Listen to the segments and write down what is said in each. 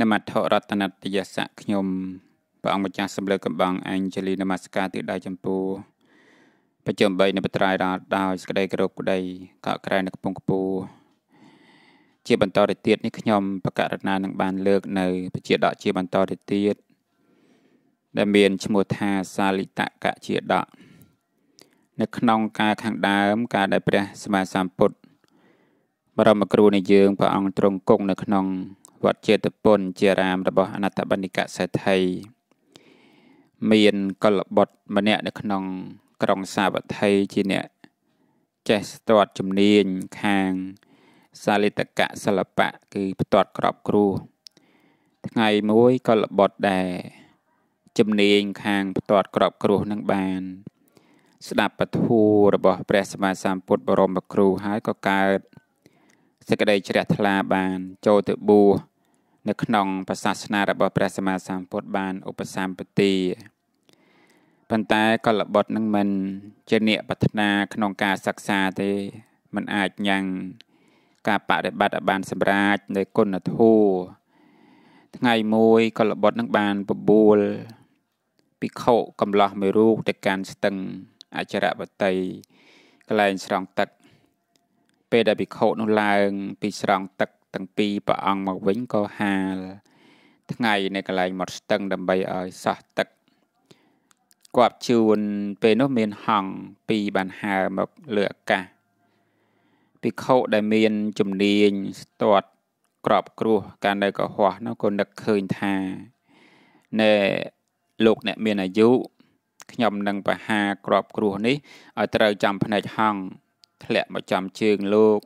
នមត្ថរតនតយស័កខ្ញុំព្រះអង្គម្ចាស់សម្លើកកំបងអញ្ជលីនមស្ការទីដៅចម្ពោះបច្ចុប្បន្ននៅបត្រាយរាដោយសក្តីគោរពក្តីកក់ក្រែនៅកំពង់ខ្ពូជាបន្តទៅទៀតនេះខ្ញុំបករណានឹងបានលើកនៅពជាដកជាបន្តទៅទៀតដែលមានឈ្មោះថាសាលិតកជាដក នៅក្នុងការខាងដើមការដែលព្រះសម្មាសម្ពុទ្ធបរមគ្រូនៃយើងព្រះអង្គទ្រង់គង់នៅក្នុងវត្តចេតពុនជារាមរបស់អនត្តបណ្ឌិកសេដ្ឋីមានកុលបុត្រម្នាក់នៅក្នុងក្រុងសាវត្ថីជាអ្នក ចេះស្ទាត់ជំនាញខាងសាលិតកៈសិល្បៈគឺផ្ទាត់ក្របគ្រួសថ្ងៃមួយកុលបុត្រដែរជំនាញខាងផ្ទាត់ក្របគ្រួសនឹងបាន ស្ដាប់ពធូរបស់ព្រះសម្មាសម្ពុទ្ធបរមគ្រូហើយក៏កើតសេចក្តីជ្រះថ្លាបានចូលទៅបួសនៅក្នុងព្រះសាសនារបស់ព្រះសម្មាសម្ពុទ្ធបានឧបសម្បទាប៉ុន្តែកលបុត្រនឹងមិនជាអ្នកប្រាថ្នាក្នុងការសិក្សាទេมันអាចញ៉ាំងការបដិបត្តិឲ្យបានសម្រេចនៅគុណធម៌ថ្ងៃមួយកលបុត្រនឹងបានបបួលភិក្ខុកំឡោះមួយរូបទៅកាន់ស្ទឹងអចរវតីកលែងស្រង់ទឹកពេលដែលភិក្ខុនោះឡើង ពីស្រង់ទឹកទាំងពីរព្រះអង្គមកវិញក៏ហាលថ្ងៃនៅកន្លែងមាត់ស្ទឹង ដើម្បីឲ្យសោះទឹកគាត់ជួនពេលនោះមានហង្សពីរបានហើរមកលើអាកាសភិក្ខុដែលមានជំនាញស្ទាត់ក្របគ្រោះកាលនៅកុហកនោះក៏នឹកឃើញថាណែលោកអ្នកមានអាយុខ្ញុំនឹងបហាក្របគ្រោះនេះឲ្យត្រូវចាំភ្នែកហង្សធ្លាក់មកចំជើងលោក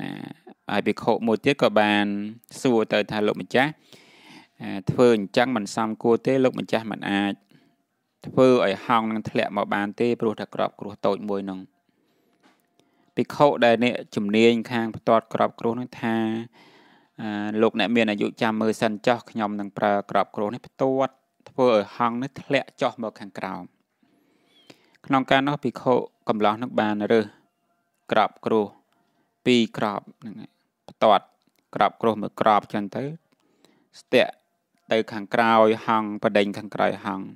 ណាហើយភិក្ខុមួយទៀតក៏បាន សួរទៅថាលោកម្ចាស់ធ្វើអញ្ចឹងមិនសមគួរទេលោកម្ចាស់មិនអាច ធ្វើឲ្យហောင်းនឹងធ្លាក់មកបានទេព្រោះតែក្របគ្រោះតូចមួយនឹងភិក្ខុដែលអ្នកជំនាញខាងផ្ទាត់ក្របគ្រោះនឹងថាលោកអ្នកមានអាយុចាំមើលសិនចោះខ្ញុំនឹងប្រើក្របគ្រោះនេះផ្ទាត់ធ្វើឲ្យហောင်းនេះធ្លាក់ចុះមកខាងក្រោមក្នុងការនោះភិក្ខុកំឡោះនឹងបានរើសក្របគ្រោះពីរក្របហ្នឹងហើយផ្ទាត់ក្របគ្រោះមួយក្របចឹងទៅ ស្ទាក់ទៅខាងក្រោយហង់បដិញខាងក្រោយហង់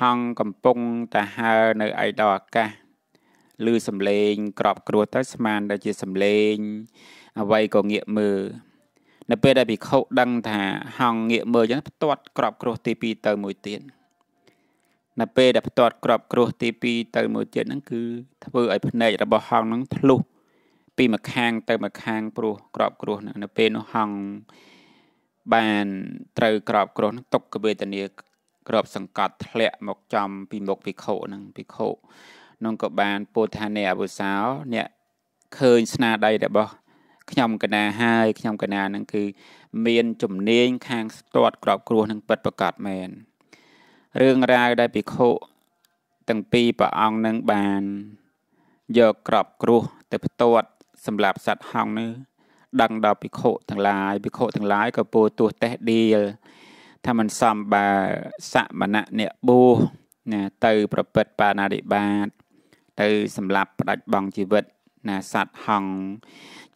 ហង់កំពុងតាហើនៅឯដកអាកាសឬសំលេង ក្របគ្រោះទៅស្មានដែលជាសំលេងអ្វីក៏ងាកមើលនៅពេលដែលភិក្ខុដឹង ថា ហង់ងាកមើលចឹងផ្ទាត់ក្របគ្រោះទី2ទៅមួយទៀតនៅពេលដែលផ្ទាត់ក្របគ្រោះទី2ទៅមួយទៀតហ្នឹងគឺធ្វើឲ្យភ្នែករបស់ហង្សហ្នឹងធ្លុះពីម្ខាងទៅម្ខាងព្រោះក្របគ្រោះហ្នឹងនៅពេលនោះហង្សបានត្រូវក្របគ្រោះហ្នឹងຕົកវេទនាក្របសង្កត់ធ្លាក់មកចំពីមុខភិក្ខុហ្នឹងភិក្ខុនឹងក៏បានពោលថាអ្នកអវុសោអ្នកឃើញស្នាដៃរបស់ខ្ញុំកណាហើយខ្ញុំកណានឹងគឺមានជំនាញខាងស្ទាត់ក្របគ្រោះនឹងពិតប្រកបមែន។រឿងរ៉ាវដែលភិក្ខុទាំងពីរព្រះអង្គនឹងបានយកក្របគ្រោះ ទៅផ្ទាត់សម្រាប់សត្វហង្សនេះដឹងដល់ភិក្ខុទាំងឡាយភិក្ខុទាំងឡាយក៏ពោលទោសតេះដៀលថាមិនសមបើសមណៈអ្នកបួសណាទៅប្រព្រឹត្តបាណាតិបាត ទៅសម្រាប់ផ្ដាច់បង់ជីវិតណាសត្វហង្ស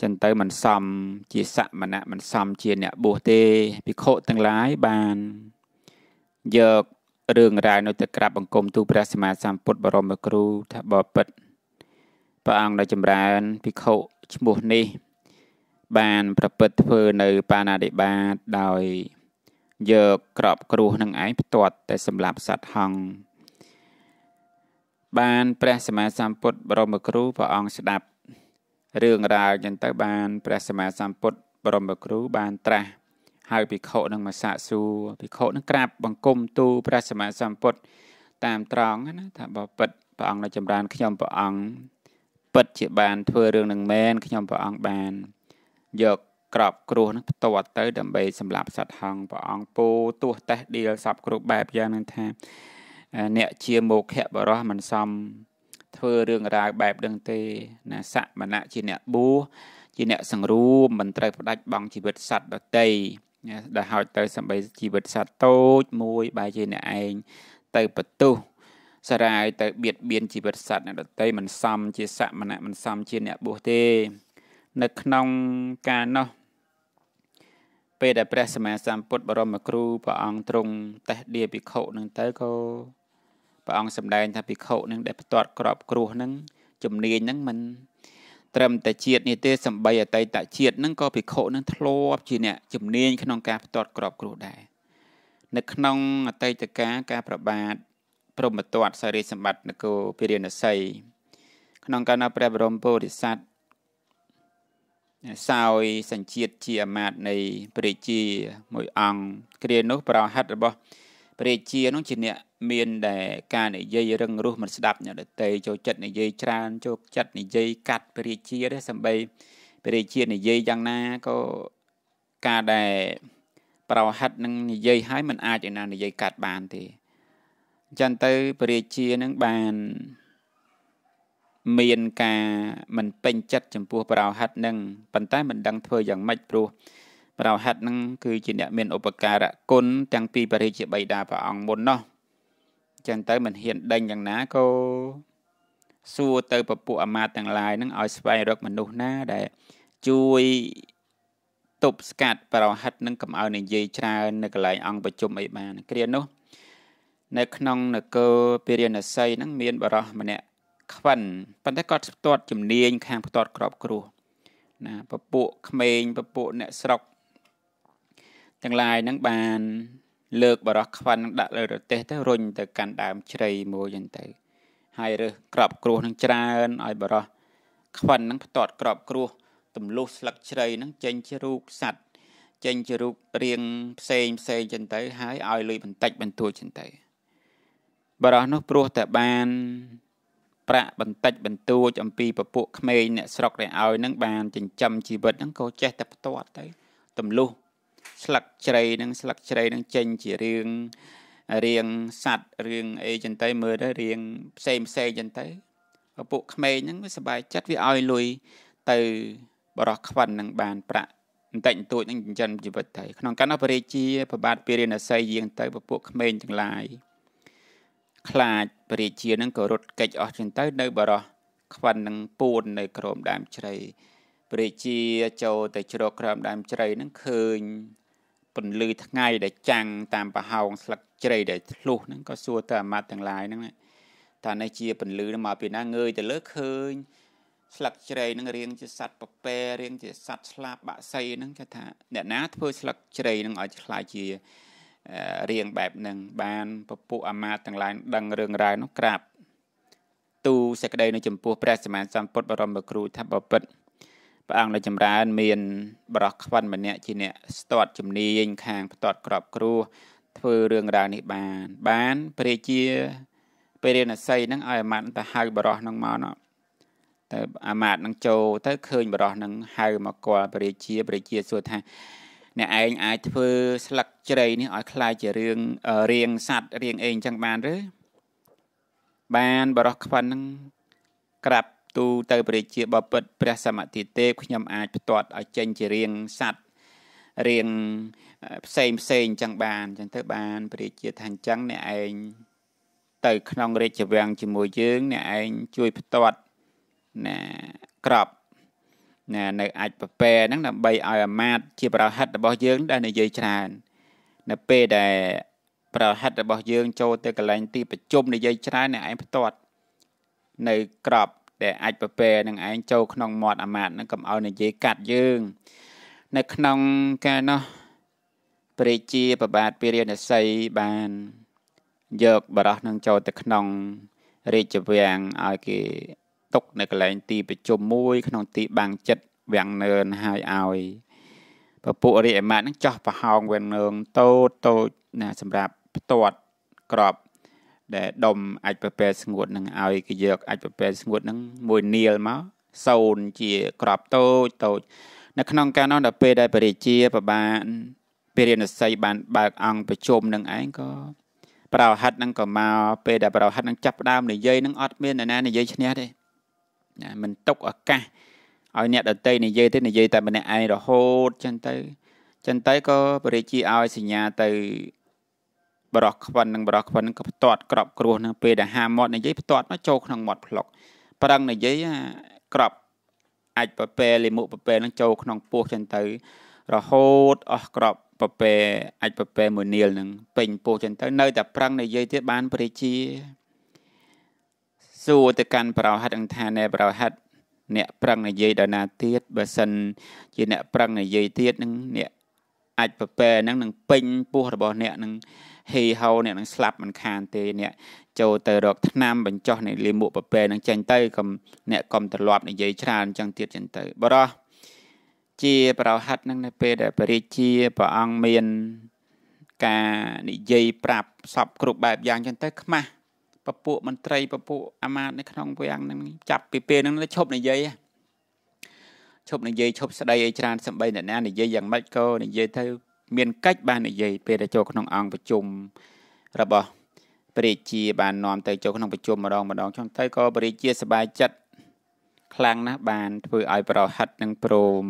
ចឹងទៅ មិនសមជាសមណៈមិនសមជាអ្នកបួសទេភិក្ខុទាំងឡាយបានយករឿងរ៉ាវនៅតែក្រាបបង្គំទូព្រះសម្មាសម្ពុទ្ធបរមគ្រូថាបបិទ្ធព្រះអង្គដ៏ចម្រើនភិក្ខុឈ្មោះនេះ បានប្រព្រឹត្តធ្វើនៅ បាណាតិបាតដោយយកក្របគ្រោះនឹងឯងផ្ទាត់តែសម្លាប់សត្វហង្សបានព្រះសម្មាសម្ពុទ្ធបរមគ្រូព្រះអង្គស្ដាប់រឿងរ៉ាវចឹងទៅបានព្រះសម្មាសម្ពុទ្ធបរមគ្រូបានត្រាស់ហើយភិក្ខុនឹងមកសាកសួរភិក្ខុនឹងក្រាបបង្គំទូព្រះសម្មាសម្ពុទ្ធតាមត្រង់ណាថាបើពិតព្រះអង្គនៅចម្រើនខ្ញុំព្រះអង្គពិតជាបានធ្វើរឿងនឹងមែនខ្ញុំព្រះអង្គបានយកក្របគ្រោះនឹងផ្ទាត់ទៅ ដើម្បីសម្លាប់សត្វហង្សព្រះអង្គពោទោះតេះឌីលសពគ្រប់បែបយ៉ាងនឹងថា អ្នកជាមោឃៈបរោះមិនសមធ្វើរឿងរ៉ាវបែបនឹងទេ ណាសមណៈជាអ្នកបួសជាអ្នកសង្រួមមិនត្រូវផ្ដាច់បង់ជីវិតសត្វដតីដែលហោចទៅសម្បីជីវិតសត្វតូចមួយបែរជាអ្នកឯងទៅបន្ទុះសារាយ ទៅបៀតបៀនជីវិតសត្វអ្នកដទៃមិនសមជាសមណៈមិនសមជាអ្នកបុស្សទេ នៅក្នុងការនោះពេលដែលព្រះសម្មាសម្ពុទ្ធបរមគ្រូព្រះអង្គទ្រង់តេះឌីភិក្ខុនឹងទៅក៏ព្រះអង្គសម្ដែងថាភិក្ខុនឹងដែលផ្ទាត់ក្របគ្រោះនឹងជំនាញនឹងមិនត្រឹមតែជាតិនេះទេសម្បីអតីតជាតិនឹងក៏ភិក្ខុនឹងធ្លាប់ជាអ្នកជំនាញក្នុង ការផ្ទាត់ក្របគ្រោះដែរនៅក្នុងអតីតកាលការប្របាទព្រមទត្តសារីសម្បត្តិនគរពិរិណសីក្នុងកាលណាព្រះបរមពុរិស័ទសោយសញ្ជាតិជាអាមាត្យនៃព្រះជាមួយអង្គគ្រានោះប្រហັດរបស់ព្រះជានោះជាអ្នកមានដែលការនិយាយរឹងរូសមិនស្ដាប់អ្នកដតីចូលចិត្តនិយាយច្រើនចូលចិត្តនិយាយកាត់ព្រះរាជាទេសម្បីព្រះរាជានិយាយយ៉ាងណាក៏ការដែលប្រហិតនឹងនិយាយហើយមិនអាចឯណានិយាយកាត់បានទេអញ្ចឹងទៅព្រះរាជានឹងបានមានការមិនពេញចិត្តចំពោះប្រហិតនឹងប៉ុន្តែមិនដឹងធ្វើយ៉ាងម៉េចព្រោះប្រហិតនឹងគឺជាអ្នកមានឧបការៈគុណទាំងពីព្រះរាជាបិតាព្រះអង្គមុននោះចឹងទៅមិនហ៊ានដេញយ៉ាងណាកូសួរទៅពពួកអាមាត្យទាំងឡាយនឹងឲ្យស្វែងរកមនុស្សណាដែលជួយទប់ស្កាត់ប្រហិតនឹងកំឲ្យនិយាយច្រើននៅកន្លែងអង្គប្រជុំអីបានគ្រានោះនៅក្នុងនគរពារាណសីហ្នឹងមានបរោះម្នាក់ខ្វិនប៉ុន្តែគាត់ផ្ទាត់ជំនាញខាងផ្ទាត់ក្របគ្រោះណាពពួកក្មេងពពួកអ្នកស្រុកទាំងឡាយហ្នឹងបានលើកបរោះខ្វាន់នឹងដាក់លើរទេះទៅរុញទៅកាន់ដើមជ្រៃមួយចឹងទៅហើយរើសក្របគ្រោះនឹងច្រើនឲ្យបរោះខ្វិននឹងផ្ទាត់ក្របគ្រោះទម្លុះស្លឹកជ្រៃនឹងចេញជារូបសัตว์ចេញជារូបរាងផ្សេងផ្សេងចឹងទៅហើយឲ្យលុយបន្តិចបន្តួចចឹងទៅបរោះនោះព្រោះតែបាន ប្រាក់បន្តិចបន្តួចអំពីពពួកក្មេងអ្នកស្រុកដែលឲ្យនឹងបានចិញ្ចឹមជីវិតហ្នឹងក៏ចេះតែផ្ទាត់ទៅទម្លុះស្លឹកជ្រៃនឹងស្លឹកជ្រៃនឹងចេញជារឿងរៀងសัตว์រឿងអីចឹងទៅមើលទៅរៀងផ្សេងផ្សេងចឹងទៅឪពុកក្មេងហ្នឹងវាសบายចិត្តវាឲ្យលុយទៅ បរោះខ្វិននឹងបាន ប្រាក់បន្តិចបន្តួចនឹងចិញ្ចឹមជីវិតទៅក្នុងកាលនោះព្រះរាជា ប្របាទពារិណស័យយាងទៅពពួកក្មេងទាំងឡាយខ្លាចព្រះរាជានឹងក៏រត់គេចអស់ចឹងទៅ នៅបរោះខ្វិននឹងពួននៅក្រោមដើមជ្រៃព្រះជាចូលទៅជ្រកក្រោមដើមជ្រៃហ្នឹងឃើញពន្លឺថ្ងៃដែលចាំងតាមប្រហោងស្លឹកជ្រៃដែលធ្លុះហ្នឹងក៏សួរទៅអាមាត្យទាំងឡាយហ្នឹងថានេះជាពន្លឺមកពីណាងើយទៅលើឃើញស្លឹកជ្រៃនឹងរៀងជាសัตว์ពពែរៀងជាសัตว์ស្លាបបាក់សីហ្នឹងគេថាអ្នកណា ធ្វើស្លឹកជ្រៃនឹងឲ្យខ្លាយជារៀងបែបហ្នឹងបានពពុះអាមាត្យទាំងឡាយដឹងរឿងរ៉ាវនោះក្រាបទូសេចក្តីនៅចំពោះព្រះសម្មាសម្ពុទ្ធបរមគ្រូថាបពិទ្ធព្រះអង្គលោកចម្រើនមានបរោះខ្វិនម្នាក់ជាអ្នកស្ទាត់ជំនាញខាងផ្ទាត់ក្របគ្រោះធ្វើរឿងរ៉ាវនេះបាន បានព្រះជាពេលរានសីហ្នឹងឲ្យអាមាត្យទៅហៅបរោះហ្នឹងមកណោះទៅអាមាត្យនឹងចូល ទៅឃើញបរោះនឹងហៅមកគាត់ព្រះជាព្រះជាសួរថា អ្នកឯងអាចធ្វើស្លឹកជ្រៃនេះឲ្យคล้ายជារឿងរៀងសัตว์រៀងអីអញ្ចឹងបានឬបានបរោះខ្វិននឹងក្រាបទូទៅព្រះជាបពិតព្រះសមតិទេពខ្ញុំអាចផ្ទាត់ឲ្យចេញជារៀងសัตว์រៀងផ្សេងផ្សេងអញ្ចឹងបានអញ្ចឹងទៅបានព្រះជាថាអញ្ចឹងអ្នកឯងទៅក្នុងរាជវាំងជាមួយយើង អ្នកឯងជួយផ្ទាត់ណាក្របណានៅអាចប្រពែហ្នឹងដើម្បីឲ្យអាមាត ជាប្រហិតរបស់យើងដែលនិយាយច្រើននៅពេលដែល ប្រហិតរបស់យើងចូលទៅកន្លែងទី ប្រជុំនិយាយច្រើនអ្នកឯងផ្ទាត់នៅក្របដែលអាចប្រពែនឹងឯងចូលក្នុងមាត់អាមាត្យនឹងកំឲ្យនិយាយកាត់យើងនៅក្នុងកាលនោះព្រះជាប្របាទពារាណសីបានយកបរោះនឹងចូលទៅក្នុងរាជវាំងឲ្យ គេຕົកនៅកន្លែង ទីប្រជុំមួយក្នុងទី បាំងចិត្តវាំងនឿនហើយឲ្យពពួករាជអាមាត្យនឹងចោះប្រហោងវាំងនឿងតូចតូចណាសម្រាប់ផ្ទាត់ក្របដែលដុំអាចប្រពែស្ងួតនឹងឲ្យគេយកអាចប្រពែស្ងួតនឹងមួយនីលមកសូនជាក្របតូចតូចនៅក្នុងការនោះដល់ពេលដែលពរិជាប្របានពារិណស័យបានបើកអង្គប្រជុំនឹងឯងក៏ប្រហិតនឹងក៏មកពេលដែល ប្រហិតនឹងចាប់ដើមនិយាយនឹងអត់មាននរណានិយាយឈ្នះទេណាមិនຕົកឱកាសឲ្យអ្នកដតីនិយាយទេនិយាយតែម្នាក់ឯងរហូតចឹងទៅចឹងទៅក៏ពរិជាឲ្យសញ្ញាទៅបរោះខ្វិននិងបរោះខ្វិននឹងក៏ផ្ទាត់ក្របគ្រោះនៅពេលដែលហាមាត់និយាយផ្ទាត់មកចូលក្នុងមាត់ផ្លុកប្រឹងនិយាយក្របអាចប្រពេលិមុខប្រពេនឹងចូលក្នុងពោះចឹងទៅរហូតអស់ក្របប្រពេអាចប្រពេមួយនីលនឹងពេញពោះចឹងទៅ នៅតែប្រឹងនិយាយទៀតបានព្រះជាសួរទៅកាន់ប្រោហិតអង្គថាណែប្រោហិតអ្នកប្រឹងនិយាយដល់ណាទៀតបើសិនជាអ្នកប្រឹងនិយាយទៀតនឹងអ្នកអាចប្រពេនឹងនឹងពេញពោះរបស់អ្នកនឹងហេហោអ្នកនឹងស្លាប់មិនខានទេអ្នកចូលទៅរកថ្នាំបញ្ចុះអ្នកលាមកប្រពែនឹងចាញ់ទៅកុំអ្នកកុំត្រឡប់និយាយច្រើនចឹងទៀតចឹងទៅបរោះជាប្រហັດនឹងនៅពេលដែលព្រះរាជាព្រះអង្គមានការនិយាយប្រាប់សពគ្រប់បែបយ៉ាងចឹងទៅ ខ្មាស់ពពួកមន្ត្រីពពួកអាមាត្យនៅក្នុងវាំងនឹងចាប់ពីពេលហ្នឹងឈប់និយាយឈប់និយាយឈប់ស្ដីអីច្រើនសម្បីអ្នកណានិយាយយ៉ាងម៉េចក៏និយាយទៅមានកិច្ចបាននិយាយពេលដែលចូលក្នុងអង្គប្រជុំរបស់ព្រះរាជាបាននាំទៅចូលក្នុងប្រជុំម្ដងម្ដងចំទៅក៏ព្រះរាជាសប្បាយចិត្តខ្លាំងណាស់បាន ធ្វើឲ្យប្រហិតនឹងព្រម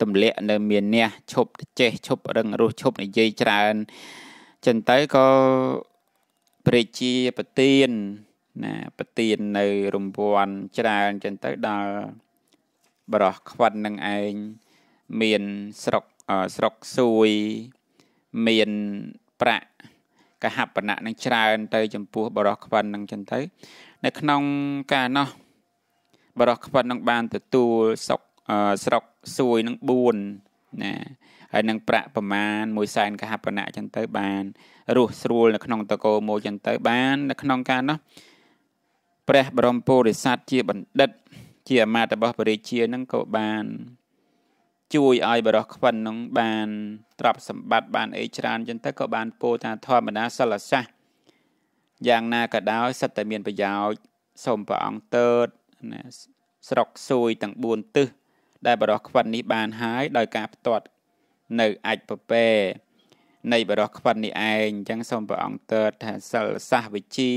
ទម្លាក់ នៅ មានះឈប់ចេះឈប់ រឹងរស់ឈប់និយាយច្រើនចឹងទៅក៏ព្រះជាប្រទៀនណាប្រទៀននៅរង្វាន់ច្រើនចឹងទៅដល់បរោះខ្វាត់នឹងឯងមានស្រុកស្រុកសួយមានប្រាក់កហបណៈនឹងច្រើនទៅចំពោះបរោះខ្វិននឹងចឹងទៅ នៅក្នុងការនោះបរោះខ្វិននឹងបានទទួលសុកស្រុកសួយនឹង4ណាហើយនឹងប្រាក់ប្រមាណ1សែនកហបណៈចឹងទៅ បានរស់ស្រួល នៅក្នុងតកោមួយចឹងទៅបាន នៅក្នុងការនោះព្រះបរមពុរិស័ទជាបណ្ឌិត ជាអាមាត្យរបស់ព្រះរាជានឹងក៏បានជួយឲ្យបរោះខ្វិននឹងបានទ្រព្យសម្បត្តិបានអីច្រើនចឹងទៅក៏បានពោថាធម្មតាសិលសាស្ត្រយ៉ាងណាក៏ដោយសិតតែមានប្រយោជន៍សូមព្រះអង្គទើតណាស្រុកសួយទាំង4ទិសដែលបរោះខ្វិននេះបានហើយដោយការផ្ទាត់នៅអាចពពែនៃ បរោះខ្វិននេះឯងអញ្ចឹងសូមព្រះអង្គទើតថាសិលសាស្ត្រវិជា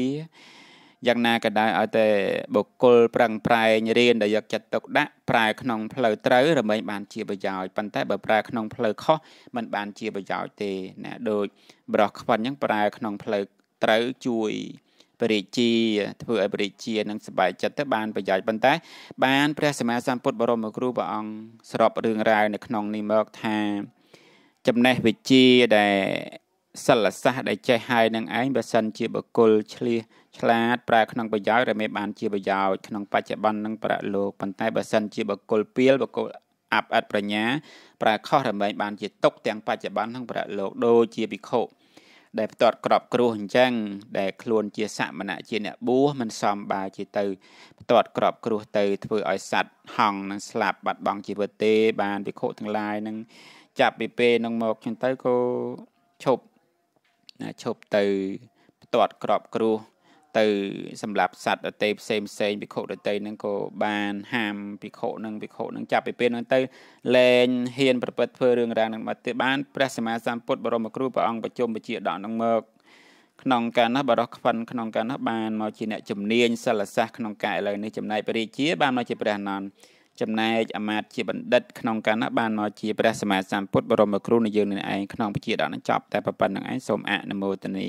យ៉ាងណាក៏ដោយឲ្យតែបុគ្គលប្រឹងប្រែងរៀនដែលយកចិត្តទុកដាក់ប្រើក្នុងផ្លូវត្រូវរមែងបានជាប្រយោជន៍ប៉ុន្តែបើប្រើក្នុងផ្លូវខុសมันបានជាប្រយោជន៍ទេណាដូចបរោះខ្វិនអញ្ចឹងប្រើក្នុងផ្លូវត្រូវជួយបរិជា ធ្វើឲ្យបរិជានឹងសบายចិត្តទៅបាន ប្រយោជន៍ប៉ុន្តែបានព្រះសម្មាសម្ពុទ្ធបរមគ្រូព្រះអង្គស្របរឿងរ៉ាវនៅក្នុងនេះមកថាចំណេះវិជ្ជាដែលសិលសាស្ត្រដែលចេះហើយនឹងឯងបើសិនជាបុគ្គលឆ្លៀសឆ្លាតប្រើក្នុងប្រយោជន៍ឬមិនបានជាប្រយោជន៍ក្នុងបច្ចុប្បន្ននិងប្រលោកប៉ុន្តែបើសិនជាបុគ្គលពាលបុគ្គលអាប់អិតប្រញ្ញាប្រើខុសរមែងបានជាຕົកទាំងបច្ចុប្បន្ននិងប្រលោកដូចជាភិក្ខុដែលផ្ទាត់ក្របគ្រោះអញ្ចឹងដែលខ្លួនជាសមណៈជាអ្នកបួសមិនសមបើជាទៅផ្ទាត់ក្របគ្រោះទៅធ្វើឲ្យសัตว์ហង្សនឹងស្លាប់បាត់បង់ជីវិតទេ បានភិក្ខុទាំងឡាយនឹងចាប់ពីពេលនឹងមកចឹងទៅក៏ឈប់ឈប់ទៅផ្ទាត់ក្របគ្រោះ ទៅ សម្រាប់សัตว์ដតេផ្សេងផ្សេងភិក្ខុដតេនឹងក៏បាន ហាមភិក្ខុនឹងភិក្ខុនឹងចាប់ពីពេលនឹងទៅលែងហ៊ានប្រព្រឹត្តធ្វើរឿងរ៉ាវនឹងមកទៅបានព្រះសម្មាសម្ពុទ្ធបរមគ្រូព្រះអង្គប្រជុំបជាដកនឹងមកក្នុងកាលនោះបរោះខ្វិនក្នុងកាលនោះបានមកជាអ្នកជំនាញសិលសាស្ត្រក្នុងកាលឥឡូវនេះចំណាយព្រះរាជាបានមកជាព្រះអនន្តចំណែកអាមាត្យជាបណ្ឌិតក្នុងកាលនោះបានមកជាព្រះសម្មាសម្ពុទ្ធបរមគ្រូនៃយើងនឹងឯងក្នុងវិជាដល់នឹងចប់តែប៉ុណ្្នឹងឯងសូមអនុមោទនា